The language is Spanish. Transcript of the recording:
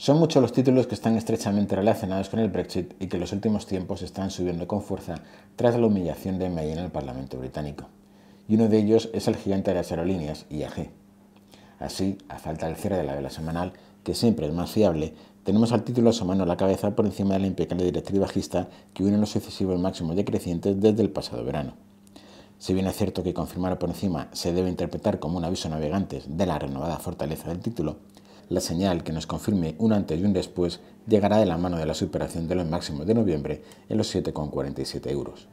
Son muchos los títulos que están estrechamente relacionados con el Brexit y que en los últimos tiempos están subiendo con fuerza tras la humillación de May en el Parlamento británico. Y uno de ellos es el gigante de las aerolíneas, IAG. Así, a falta del cierre de la vela semanal, que siempre es más fiable, tenemos al título mano la cabeza por encima de la impecable directriz bajista que une los sucesivos máximos decrecientes desde el pasado verano. Si bien es cierto que confirmar por encima se debe interpretar como un aviso navegante navegantes de la renovada fortaleza del título, la señal que nos confirme un antes y un después llegará de la mano de la superación de los máximos de noviembre en los 7,47 euros.